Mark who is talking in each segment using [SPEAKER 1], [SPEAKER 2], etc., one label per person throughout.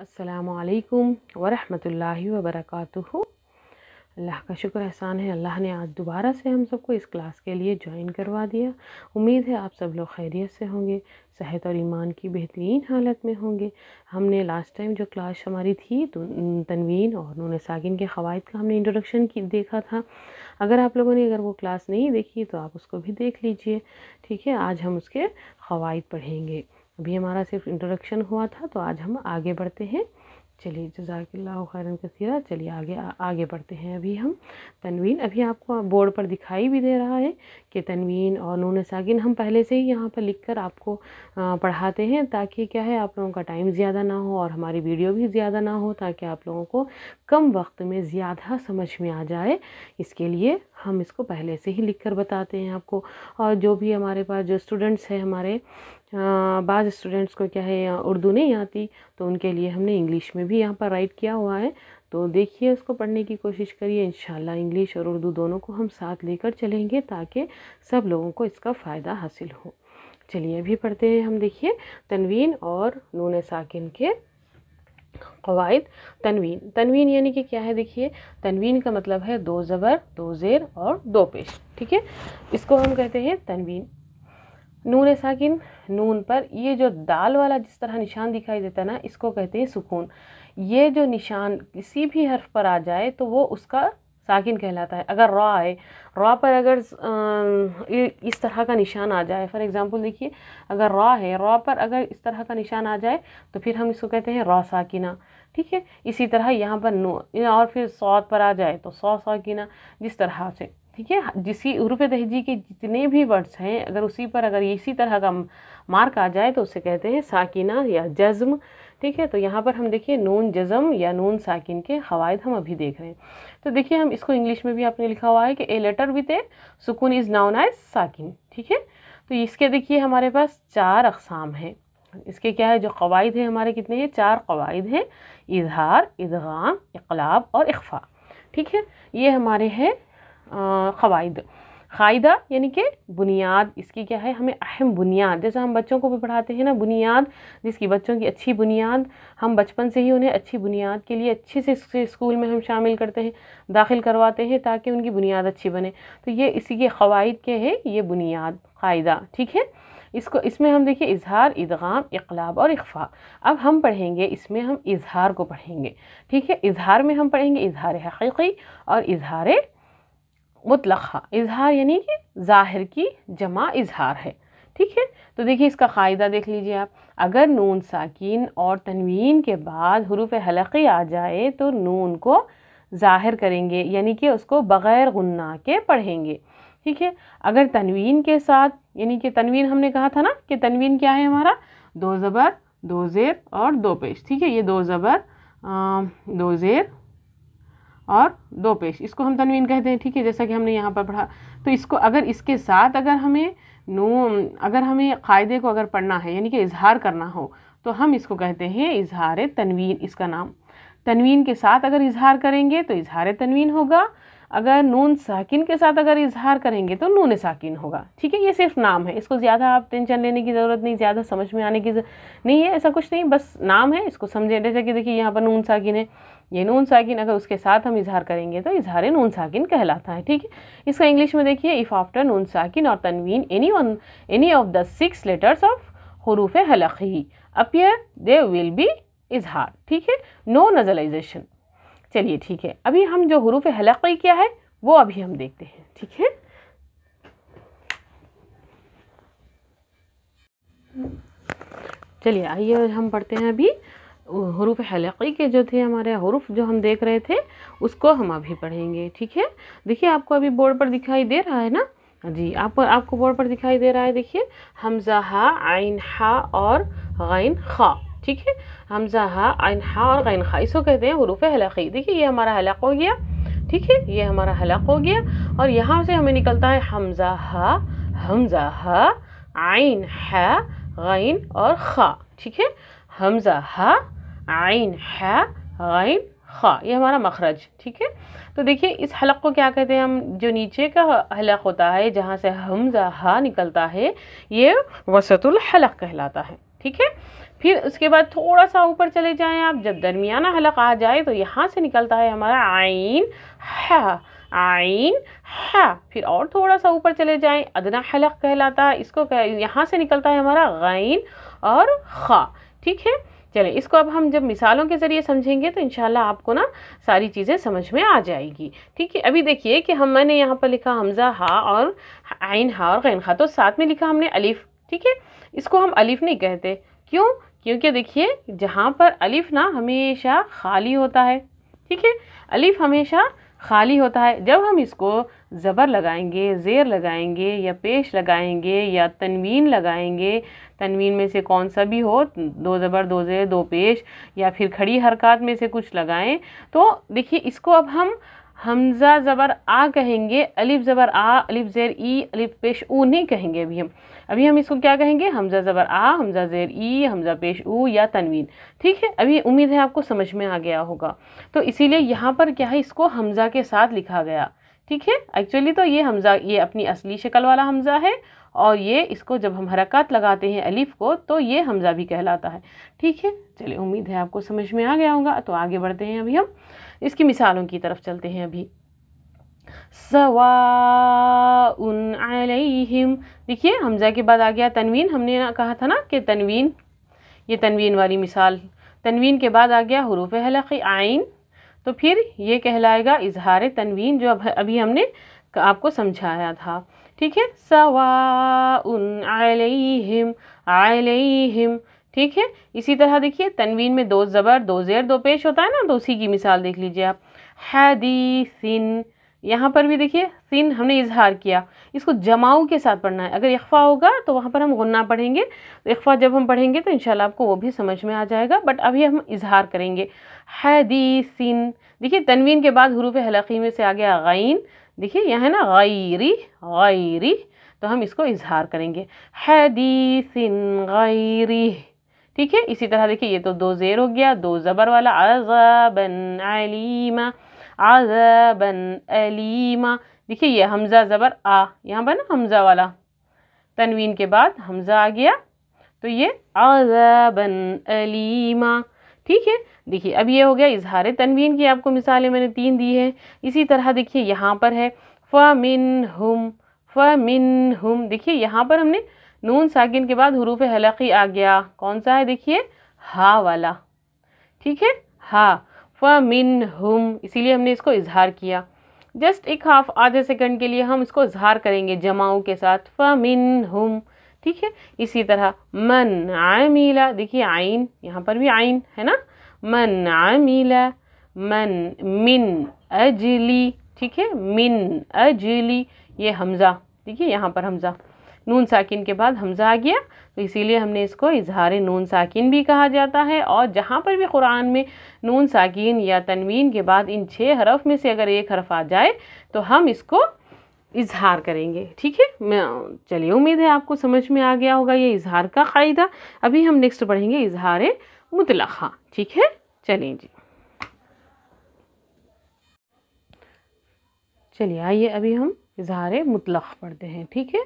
[SPEAKER 1] असलकम वरहमल वबरक अल्लाह का शुक्र एहसान है अल्लाह ने आज दोबारा से हम सबको इस क्लास के लिए ज्वाइन करवा दिया उम्मीद है आप सब लोग खैरियत से होंगे सेहत और ईमान की बेहतरीन हालत में होंगे हमने लास्ट टाइम जो क्लास हमारी थी तो, तनवीन और नून साकिन के ख़वाद का हमने इंट्रोडक्शन की देखा था अगर आप लोगों ने अगर वो क्लास नहीं देखी तो आप उसको भी देख लीजिए ठीक है आज हम उसके ख़वाद पढ़ेंगे अभी हमारा सिर्फ इंट्रोडक्शन हुआ था तो आज हम आगे बढ़ते हैं चलिए जजाकल्ला खैरन कसीरा चलिए आगे आ, आगे बढ़ते हैं अभी हम तनवीन अभी आपको बोर्ड पर दिखाई भी दे रहा है कि तनवीन और नून सागिन हम पहले से ही यहाँ पर लिख कर आपको पढ़ाते हैं ताकि क्या है आप लोगों का टाइम ज़्यादा ना हो और हमारी वीडियो भी ज़्यादा ना हो ताकि आप लोगों को कम वक्त में ज़्यादा समझ में आ जाए इसके लिए हम इसको पहले से ही लिख कर बताते हैं आपको और जो भी हमारे पास जो स्टूडेंट्स हैं हमारे बाज़ स्टूडेंट्स को क्या है उर्दू नहीं आती तो उनके लिए हमने इंग्लिश में भी यहाँ पर राइट किया हुआ है तो देखिए उसको पढ़ने की कोशिश करिए इन इंग्लिश और उर्दू दोनों को हम साथ लेकर चलेंगे ताकि सब लोगों को इसका फ़ायदा हासिल हो चलिए अभी पढ़ते हैं हम देखिए तनवीन और नून साकििन के कवायद तनवीन तनवीन यानी कि क्या है देखिए तनवीन का मतलब है दो ज़बर दो ज़ेर और दो पेश ठीक है इसको हम कहते हैं तनवीन नून साकििन नून पर ये जो दाल वाला जिस तरह निशान दिखाई देता है ना इसको कहते हैं सुकून ये जो निशान किसी भी हर्फ पर आ जाए तो वो उसका साकििन कहलाता है अगर रॉ आए रॉ पर अगर इस तरह का निशान आ जाए फॉर एग्ज़ाम्पल देखिए अगर रॉ है रॉ पर अगर इस तरह का निशान आ जाए तो फिर हम इसको कहते हैं रॉ साकिन ठीक है इसी तरह यहाँ पर नू और फिर सौत पर आ जाए तो सौ साकिना जिस तरह से ठीक है जिसी उर्फ तहजी के जितने भी वर्ड्स हैं अगर उसी पर अगर इसी तरह का मार्क आ जाए तो उसे कहते हैं साकिना या जज्म ठीक है तो यहाँ पर हम देखिए नून जज़्म या नून साकिन के हवाद हम अभी देख रहे हैं तो देखिए हम इसको इंग्लिश में भी आपने लिखा हुआ है कि ए लेटर विद ए सुकून इज़ नाउन आइज साकिन ठीक है तो इसके देखिए हमारे पास चार अकसाम हैं इसके क्या है जो कवायद हैं हमारे कितने हैं चार कवायद हैं इजहार इदगाम इकलाब और इख्फा ठीक है ये हमारे हैं क़वायद क़ायदा यानी कि बुनियाद इसकी क्या है हमें अहम बुनियाद जैसे हम बच्चों को भी पढ़ाते हैं ना बुनियाद जिसकी बच्चों की अच्छी बुनियाद हम बचपन से ही उन्हें अच्छी बुनियाद के लिए अच्छे से स्कूल में हम शामिल करते हैं दाखिल करवाते हैं ताकि उनकी बुनियाद अच्छी बने तो ये इसी के क़वायद के है ये बुनियाद क़ायदा ठीक है इसको इसमें हम देखिए इजहार इदगाम इकलाब और इकफा अब हम पढ़ेंगे इसमें हम इजहार को पढ़ेंगे ठीक है इजहार में हम पढ़ेंगे इजहार हकीकी और इजहार मुतलखा इजहार यानी कि ज़ाहिर की जमा इजहार है ठीक है तो देखिए इसका क़ायदा देख लीजिए आप अगर नून साकिन और तनवीन के बाद हरूफ हलक़ी आ जाए तो नून को ज़ाहिर करेंगे यानी कि उसको बग़ैर गुन्ना के पढ़ेंगे ठीक है अगर तनवीन के साथ यानी कि तनवीन हमने कहा था ना कि तनवीन क्या है हमारा दो ज़बर दो ज़ेर और दो पेश ठीक है ये दो ज़बर दो ज़ेर और दो पेश इसको हम तनवीन कहते हैं ठीक है जैसा कि हमने यहाँ पर पढ़ा तो इसको अगर इसके साथ अगर हमें नू अगर हमें क़ायदे को अगर पढ़ना है यानी कि इजहार करना हो तो हम इसको कहते हैं इजहार तनवीन इसका नाम तनवीन के साथ अगर इजहार करेंगे तो इजहार तनवीन होगा अगर नून साकिन के साथ अगर इजहार करेंगे तो नून साकिन होगा ठीक है ये सिर्फ नाम है इसको ज़्यादा आप टेंशन लेने की ज़रूरत नहीं ज़्यादा समझ में आने की नहीं है ऐसा कुछ नहीं बस नाम है इसको समझे जैसे कि देखिए यहाँ पर नून साकिन है ये नून साकिन अगर उसके साथ हम इजहार करेंगे तो इजहार नून साकिन कहलाता है ठीक है इसका इंग्लिश में देखिए इफ़ आफ्टर नून साकिन और तनवीन any one any of the six letters of हरूफ ही अपियर दे विल बी इजहार ठीक है नो नज़लाइजेशन चलिए ठीक है अभी हम जो हरूफ हलकी क्या है वो अभी हम देखते हैं ठीक है चलिए आइए हम पढ़ते हैं अभी हरूफ हलकी के जो थे हमारे हरूफ जो हम देख रहे थे उसको हम अभी पढ़ेंगे ठीक है देखिए आपको अभी बोर्ड पर दिखाई दे रहा है ना जी आप आपको बोर्ड पर दिखाई दे रहा है देखिए हमजा हा आइन हा और गैन खा ठीक है हमजा हा आइन हा और गैन खा इसको कहते हैं हरूफ हलकी देखिए ये हमारा हलक हो गया ठीक है ये हमारा हलक हो गया और यहाँ से हमें निकलता है हमजा हा हमजा हा आइन हा गैन और खा ठीक है हमज़ा हा आइन है गैन खा ये हमारा मखरज ठीक है तो देखिए इस हलक को क्या कहते हैं हम जो नीचे का हलक होता है जहाँ से हमज़ा हा निकलता है ये वसतुल हलक कहलाता है ठीक है फिर उसके बाद थोड़ा सा ऊपर चले जाएं आप जब दरमियाना हलक आ जाए तो यहाँ से निकलता है हमारा आइन है आइन है फिर और थोड़ा सा ऊपर चले जाएं अदना हलक कहलाता है इसको कह यहाँ से निकलता है हमारा गाइन और खा ठीक है चलें इसको अब हम जब मिसालों के ज़रिए समझेंगे तो इन आपको ना सारी चीज़ें समझ में आ जाएगी ठीक है अभी देखिए कि हम मैंने यहाँ पर लिखा हमज़ा हा और आइन हा और गैन खा तो साथ में लिखा हमने अलिफ़ ठीक है इसको हम अलिफ़ नहीं कहते क्यों क्योंकि देखिए जहाँ पर अलिफ़ ना हमेशा खाली होता है ठीक है अलिफ़ हमेशा खाली होता है जब हम इसको ज़बर लगाएंगे ज़ेर लगाएंगे या पेश लगाएंगे या तनवीन लगाएंगे तनवीन में से कौन सा भी हो दो ज़बर दो ज़ेर दो पेश या फिर खड़ी हरकत में से कुछ लगाएं तो देखिए इसको अब हम हमज़ा ज़बर आ कहेंगे अलिफ ज़बर आ अलिफ ज़ेर ई अलिफ पेश ऊ नहीं कहेंगे अभी हम अभी हम इसको क्या कहेंगे हमज़ा ज़बर आ हमज़ा ज़ेर ई हमज़ा पेश ऊ या तनवीन ठीक है अभी उम्मीद है आपको समझ में आ गया होगा तो इसीलिए यहाँ पर क्या है इसको हमज़ा के साथ लिखा गया ठीक है एक्चुअली तो ये हमज़ा ये अपनी असली शक्ल वाला हमज़ा है और ये इसको जब हम हरकत लगाते हैं अलिफ को तो ये हमज़ा भी कहलाता है ठीक है चलिए उम्मीद है आपको समझ में आ गया होगा तो आगे बढ़ते हैं अभी हम इसकी मिसालों की तरफ चलते हैं अभी सवा उन अलैहिम देखिए हमजा के बाद आ गया तनवीन हमने ना कहा था ना कि तनवीन ये तनवीन वाली मिसाल तनवीन के बाद आ गया हरूफ हलक़ आइन तो फिर ये कहलाएगा इजहार तनवीन जो अब अभी हमने आपको समझाया था ठीक है सवा उन अलैहिम अलैहिम ठीक है इसी तरह देखिए तनवीन में दो ज़बर दो ज़ेर दो पेश होता है ना तो उसी की मिसाल देख लीजिए आप हैदी सिन यहाँ पर भी देखिए सिन हमने इजहार किया इसको जमाऊ के साथ पढ़ना है अगर इख्फा होगा तो वहाँ पर हम गुन्ना पढ़ेंगे तो जब हम पढ़ेंगे तो इंशाल्लाह आपको वो भी समझ में आ जाएगा बट अभी हम इजहार करेंगे हैदी सिन देखिए तनवीन के बाद हरूफ हलकी में से आ गया गैन देखिए यह है ना गैरी गैरी तो हम इसको इजहार करेंगे हैदी सिन गैरी ठीक है इसी तरह देखिए ये तो दो ज़ेर हो गया दो ज़बर वाला आज़ाबन अलीमा आज़ाबन अलीमा देखिए ये हमज़ा ज़बर आ यहाँ पर ना हमज़ा वाला तनवीन के बाद हमज़ा आ गया तो ये आज़ाबन अलीमा ठीक है देखिए अब ये हो गया इजहार तनवीन की आपको मिसालें मैंने तीन दी है इसी तरह देखिए यहाँ पर है मिन हम मिन हम देखिए यहाँ पर हमने नून साकिन के बाद हरूफ हलाकी आ गया कौन सा है देखिए हा वाला ठीक है हा फ मिन हम इसीलिए हमने इसको इजहार किया जस्ट एक हाफ आधे सेकंड के लिए हम इसको इजहार करेंगे जमाओं के साथ फ मिन हम ठीक है इसी तरह मन आमीला देखिए आइन यहाँ पर भी आइन है ना मन आमीला मन मिन अजली ठीक है मिन अजली ये हमज़ा देखिए यहाँ पर हमज़ा नून साकिन के बाद हमज़ा आ गया तो इसीलिए हमने इसको इजहार नून साकिन भी कहा जाता है और जहाँ पर भी कुरान में नून साकिन या तनवीन के बाद इन छः हरफ में से अगर एक हरफ आ जाए तो हम इसको इजहार करेंगे ठीक है मैं चलिए उम्मीद है आपको समझ में आ गया होगा ये इजहार का कायदा अभी हम नेक्स्ट पढ़ेंगे इजहार मुतलखा ठीक है चलिए जी चलिए आइए अभी हम इजहार मुतलख पढ़ते हैं ठीक है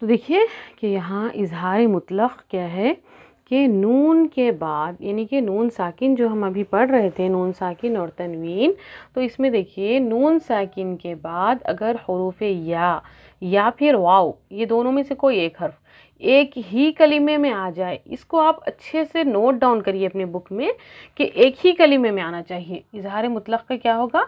[SPEAKER 1] तो देखिए कि यहाँ इजहार मुतलक़ क्या है कि नून के बाद यानी कि नून साकिन जो हम अभी पढ़ रहे थे नून साकिन और तनवीन तो इसमें देखिए नून साकिन के बाद अगर हरूफ या या फिर वाओ ये दोनों में से कोई एक हर्फ एक ही कलीमे में आ जाए इसको आप अच्छे से नोट डाउन करिए अपने बुक में कि एक ही कलीमे में आना चाहिए इजहार मुतल का क्या होगा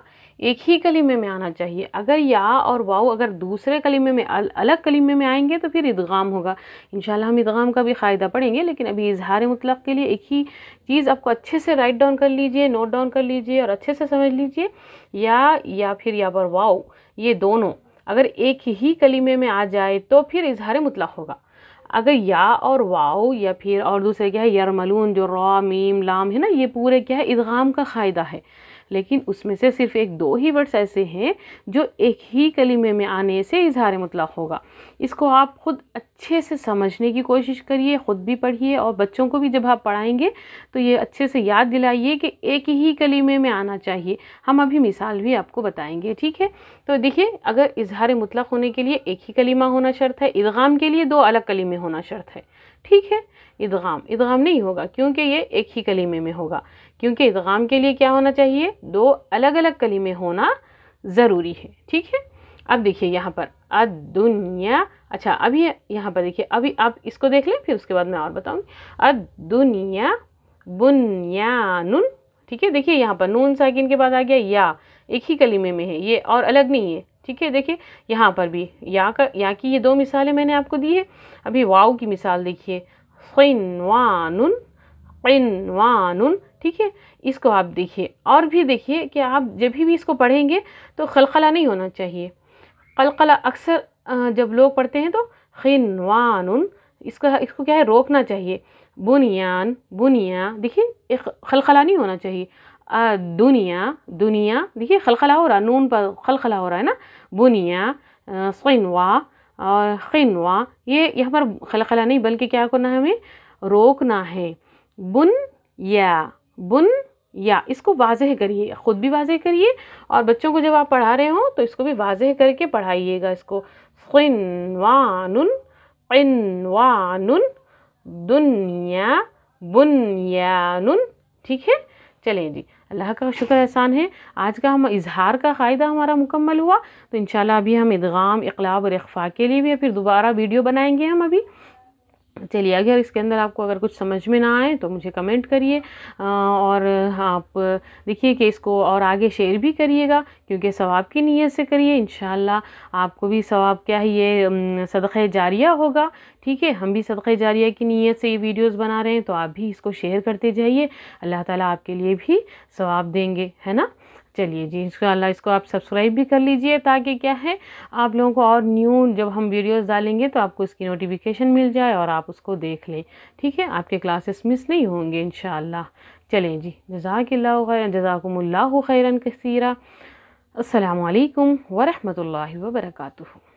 [SPEAKER 1] एक ही कलीमे में आना चाहिए अगर या और वाओ अगर दूसरे कलीमे में अल, अलग कलीमे में आएंगे तो फिर इदगाम होगा इन हम इदगाम का भी फ़ायदा पढ़ेंगे लेकिन अभी इजहार मतलब के लिए एक ही चीज़ आपको अच्छे से राइट डाउन कर लीजिए नोट डाउन कर लीजिए और अच्छे से समझ लीजिए या या फिर या पर वाओ ये दोनों अगर एक ही कलीमे में आ जाए तो फिर इजहार मुतलक़ होगा अगर या और वाओ या फिर और दूसरे क्या है यरमलून जो रॉ मीम लाम है ना ये पूरे क्या है इदगाम का फायदा है लेकिन उसमें से सिर्फ एक दो ही वर्ड्स ऐसे हैं जो एक ही कलीमे में आने से इजहार मतलब होगा इसको आप ख़ुद अच्छे से समझने की कोशिश करिए ख़ुद भी पढ़िए और बच्चों को भी जब आप पढ़ाएंगे तो ये अच्छे से याद दिलाइए कि एक ही कलीमे में आना चाहिए हम अभी मिसाल भी आपको बताएंगे ठीक है तो देखिए अगर इजहार मतलब होने के लिए एक ही कलीमा होना शर्त है इदगाम के लिए दो अलग कलीमे होना शर्त है ठीक है इदगाम इदगाम नहीं होगा क्योंकि ये एक ही कलीमे में होगा क्योंकि इदगाम के लिए क्या होना चाहिए दो अलग अलग कलीमे होना ज़रूरी है ठीक है अब देखिए यहाँ पर अदुनिया अच्छा अभी यहाँ पर देखिए अभी आप इसको देख लें फिर उसके बाद मैं और बताऊँगी अदुनिया बुनियान ठीक है देखिए यहाँ पर नून साकिन के बाद आ गया या एक ही कलीमे में है ये और अलग नहीं है ठीक है देखिए यहाँ पर भी यहाँ का यहाँ की ये दो मिसालें मैंने आपको दी है अभी वाव की मिसाल देखिए वानुन ठीक है इसको आप देखिए और भी देखिए कि आप जब भी इसको पढ़ेंगे तो खलखला नहीं होना चाहिए खलखला अक्सर जब लोग पढ़ते हैं तो खिन वानुन इसको इसको क्या है रोकना चाहिए बुनियान बुनिया देखिए खलखला नहीं होना चाहिए दुनिया दुनिया देखिए खलखला हो रहा नून पर खलखला हो रहा है ना बुनिया सनवा और खनवा ये यहाँ पर खलखला नहीं बल्कि क्या करना है हमें रोकना है बुन या बुन या इसको वाजह करिए ख़ुद भी वाजह करिए और बच्चों को जब आप पढ़ा रहे हो तो इसको भी वाजह करके पढ़ाइएगा इसको खनवानुन इनवानुन दुनिया बुनियानुन ठीक है चलें जी अल्लाह का शुक्र एहसान है आज का हम इजहार का क़ायदा हमारा मुकम्मल हुआ तो इन अभी हम इदगाम इकलाब और इख्फ़ा के लिए भी फिर दोबारा वीडियो बनाएंगे हम अभी चलिए अगर इसके अंदर आपको अगर कुछ समझ में ना आए तो मुझे कमेंट करिए और आप देखिए कि इसको और आगे शेयर भी करिएगा क्योंकि सवाब की नीयत से करिए इन आपको भी सवाब क्या है ये सदक़ जारिया होगा ठीक है हम भी सदक़े जारिया की नीयत से ये वीडियोस बना रहे हैं तो आप भी इसको शेयर करते जाइए अल्लाह ताला आपके लिए भी सवाब देंगे है ना चलिए जी इंशाल्लाह इसको आप सब्सक्राइब भी कर लीजिए ताकि क्या है आप लोगों को और न्यू जब हम वीडियोस डालेंगे तो आपको इसकी नोटिफिकेशन मिल जाए और आप उसको देख लें ठीक है आपके क्लासेस मिस नहीं होंगे इन चलें जी जजाकल्ला जजाकमल्ला खैरन कसीरा असलकम वरहमल वर्का